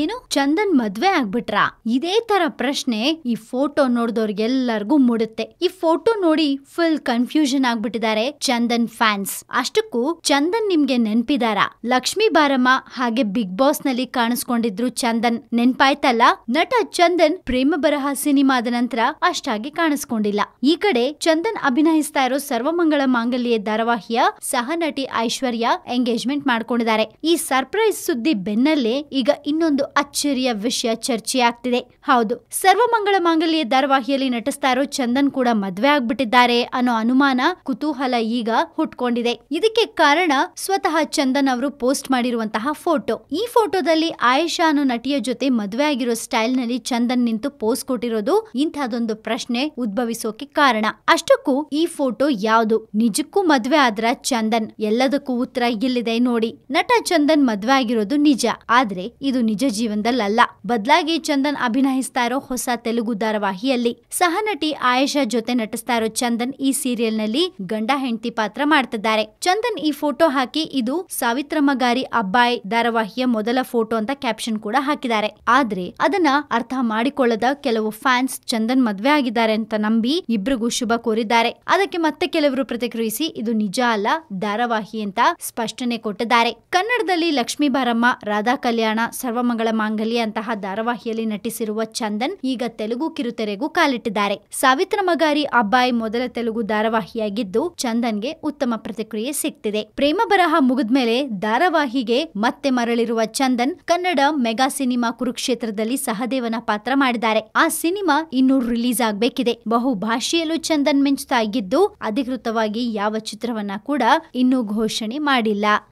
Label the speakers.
Speaker 1: ಏನು ಚಂದನ್ ಮದ್ವೆ ಆಗ್ಬಿಟ್ರಾ ಇದೇ ತರ ಪ್ರಶ್ನೆ ಈ ಫೋಟೋ ನೋಡಿದವ್ರಿಗೆಲ್ಲರಿಗೂ ಮೂಡುತ್ತೆ ಈ ಫೋಟೋ ನೋಡಿ ಫುಲ್ ಕನ್ಫ್ಯೂಷನ್ ಆಗ್ಬಿಟ್ಟಿದ್ದಾರೆ ಚಂದನ್ ಫ್ಯಾನ್ಸ್ ಅಷ್ಟಕ್ಕೂ ಚಂದನ್ ನಿಮ್ಗೆ ನೆನ್ಪಿದಾರ ಲಕ್ಷ್ಮಿ ಬಾರಮ್ಮ ಹಾಗೆ ಬಿಗ್ ಬಾಸ್ ನಲ್ಲಿ ಕಾಣಿಸ್ಕೊಂಡಿದ್ರು ಚಂದನ್ ನೆನ್ಪಾಯ್ತಲ್ಲ ನಟ ಚಂದನ್ ಪ್ರೇಮ ಬರಹ ಸಿನಿಮಾದ ನಂತರ ಅಷ್ಟಾಗಿ ಕಾಣಿಸ್ಕೊಂಡಿಲ್ಲ ಈ ಕಡೆ ಚಂದನ್ ಅಭಿನಯಿಸ್ತಾ ಇರೋ ಸರ್ವಮಂಗಳ ಮಾಂಗಲ್ಯ ಧಾರಾವಾಹಿಯ ಸಹ ನಟಿ ಐಶ್ವರ್ಯ ಎಂಗೇಜ್ಮೆಂಟ್ ಮಾಡ್ಕೊಂಡಿದ್ದಾರೆ ಈ ಸರ್ಪ್ರೈಸ್ ಸುದ್ದಿ ಬೆನ್ನಲ್ಲೇ ಈಗ ಇನ್ನೊಂದು ಇನ್ನೊಂದು ಅಚ್ಚರಿಯ ವಿಷಯ ಚರ್ಚೆಯಾಗ್ತಿದೆ ಹೌದು ಸರ್ವಮಂಗಳ ಮಾಂಗಲ್ಯ ಧಾರಾವಾಹಿಯಲ್ಲಿ ನಟಿಸ್ತಾ ಇರೋ ಚಂದನ್ ಕೂಡ ಮದ್ವೆ ಆಗ್ಬಿಟ್ಟಿದ್ದಾರೆ ಅನ್ನೋ ಅನುಮಾನ ಕುತೂಹಲ ಈಗ ಹುಟ್ಕೊಂಡಿದೆ ಇದಕ್ಕೆ ಕಾರಣ ಸ್ವತಃ ಚಂದನ್ ಅವರು ಪೋಸ್ಟ್ ಮಾಡಿರುವಂತಹ ಫೋಟೋ ಈ ಫೋಟೋದಲ್ಲಿ ಆಯೇಷಾ ಅನ್ನೋ ನಟಿಯ ಜೊತೆ ಮದ್ವೆ ಆಗಿರೋ ಸ್ಟೈಲ್ ನಲ್ಲಿ ಚಂದನ್ ನಿಂತು ಪೋಸ್ಟ್ ಕೊಟ್ಟಿರೋದು ಇಂತಹದೊಂದು ಪ್ರಶ್ನೆ ಉದ್ಭವಿಸೋಕೆ ಕಾರಣ ಅಷ್ಟಕ್ಕೂ ಈ ಫೋಟೋ ಯಾವುದು ನಿಜಕ್ಕೂ ಮದ್ವೆ ಆದ್ರ ಚಂದನ್ ಎಲ್ಲದಕ್ಕೂ ಉತ್ತರ ಇಲ್ಲಿದೆ ನೋಡಿ ನಟ ಚಂದನ್ ಮದ್ವೆ ಆಗಿರೋದು ನಿಜ ಆದ್ರೆ ಇದು ನಿಜ ಜೀವನದಲ್ಲಲ್ಲ ಬದಲಾಗಿ ಚಂದನ್ ಅಭಿನಯಿಸ್ತಾ ಇರೋ ಹೊಸ ತೆಲುಗು ಧಾರಾವಾಹಿಯಲ್ಲಿ ಸಹನಟಿ ಆಯೇಷಾ ಜೊತೆ ನಟಿಸ್ತಾ ಇರೋ ಚಂದನ್ ಈ ಸೀರಿಯಲ್ ನಲ್ಲಿ ಗಂಡ ಹೆಂಡತಿ ಪಾತ್ರ ಮಾಡ್ತಿದ್ದಾರೆ ಚಂದನ್ ಈ ಫೋಟೋ ಹಾಕಿ ಇದು ಸಾವಿತ್ರಮ್ಮ ಗಾರಿ ಅಬ್ಬಾಯ್ ಧಾರಾವಾಹಿಯ ಮೊದಲ ಫೋಟೋ ಅಂತ ಕ್ಯಾಪ್ಷನ್ ಕೂಡ ಹಾಕಿದ್ದಾರೆ ಆದ್ರೆ ಅದನ್ನ ಅರ್ಥ ಮಾಡಿಕೊಳ್ಳದ ಕೆಲವು ಫ್ಯಾನ್ಸ್ ಚಂದನ್ ಮದ್ವೆ ಆಗಿದ್ದಾರೆ ಅಂತ ನಂಬಿ ಇಬ್ಬರಿಗೂ ಶುಭ ಕೋರಿದ್ದಾರೆ ಅದಕ್ಕೆ ಮತ್ತೆ ಕೆಲವರು ಪ್ರತಿಕ್ರಿಯಿಸಿ ಇದು ನಿಜ ಅಲ್ಲ ಧಾರಾವಾಹಿ ಅಂತ ಸ್ಪಷ್ಟನೆ ಕೊಟ್ಟಿದ್ದಾರೆ ಕನ್ನಡದಲ್ಲಿ ಲಕ್ಷ್ಮೀ ಬಾರಮ್ಮ ರಾಧಾ ಕಲ್ಯಾಣ ಸರ್ವ ಸರ್ವಮಂಗಳ ಮಾಂಗಲ್ಯ ಅಂತಹ ಧಾರಾವಾಹಿಯಲ್ಲಿ ನಟಿಸಿರುವ ಚಂದನ್ ಈಗ ತೆಲುಗು ಕಿರುತೆರೆಗೂ ಕಾಲಿಟ್ಟಿದ್ದಾರೆ ಸಾವಿತ್ರ ಮಗಾರಿ ಅಬ್ಬಾಯಿ ಮೊದಲ ತೆಲುಗು ಧಾರಾವಾಹಿಯಾಗಿದ್ದು ಚಂದನ್ಗೆ ಉತ್ತಮ ಪ್ರತಿಕ್ರಿಯೆ ಸಿಕ್ತಿದೆ ಪ್ರೇಮ ಬರಹ ಮುಗಿದ್ಮೇಲೆ ಧಾರಾವಾಹಿಗೆ ಮತ್ತೆ ಮರಳಿರುವ ಚಂದನ್ ಕನ್ನಡ ಮೆಗಾ ಸಿನಿಮಾ ಕುರುಕ್ಷೇತ್ರದಲ್ಲಿ ಸಹದೇವನ ಪಾತ್ರ ಮಾಡಿದ್ದಾರೆ ಆ ಸಿನಿಮಾ ಇನ್ನೂ ರಿಲೀಸ್ ಆಗ್ಬೇಕಿದೆ ಬಹುಭಾಷೆಯಲ್ಲೂ ಚಂದನ್ ಮೆಂಚ್ತಾ ಇದ್ದು ಅಧಿಕೃತವಾಗಿ ಯಾವ ಚಿತ್ರವನ್ನ ಕೂಡ ಇನ್ನೂ ಘೋಷಣೆ ಮಾಡಿಲ್ಲ